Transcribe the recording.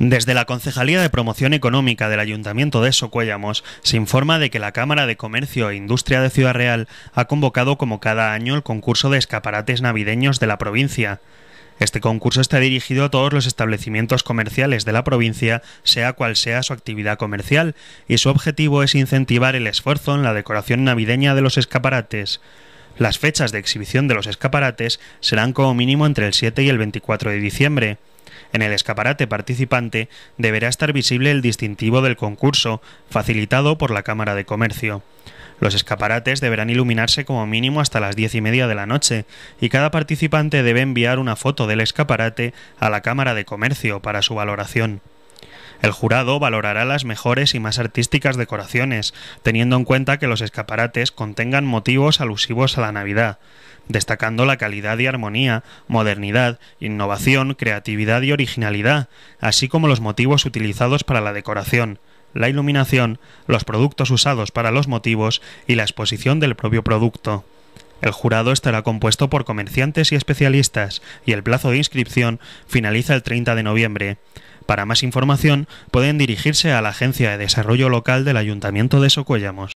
Desde la Concejalía de Promoción Económica del Ayuntamiento de Socuéllamos se informa de que la Cámara de Comercio e Industria de Ciudad Real ha convocado como cada año el concurso de escaparates navideños de la provincia. Este concurso está dirigido a todos los establecimientos comerciales de la provincia, sea cual sea su actividad comercial, y su objetivo es incentivar el esfuerzo en la decoración navideña de los escaparates. Las fechas de exhibición de los escaparates serán como mínimo entre el 7 y el 24 de diciembre. En el escaparate participante deberá estar visible el distintivo del concurso, facilitado por la Cámara de Comercio. Los escaparates deberán iluminarse como mínimo hasta las diez y media de la noche, y cada participante debe enviar una foto del escaparate a la Cámara de Comercio para su valoración. El jurado valorará las mejores y más artísticas decoraciones, teniendo en cuenta que los escaparates contengan motivos alusivos a la Navidad, destacando la calidad y armonía, modernidad, innovación, creatividad y originalidad, así como los motivos utilizados para la decoración, la iluminación, los productos usados para los motivos y la exposición del propio producto. El jurado estará compuesto por comerciantes y especialistas y el plazo de inscripción finaliza el 30 de noviembre. Para más información pueden dirigirse a la Agencia de Desarrollo Local del Ayuntamiento de Socuellamos.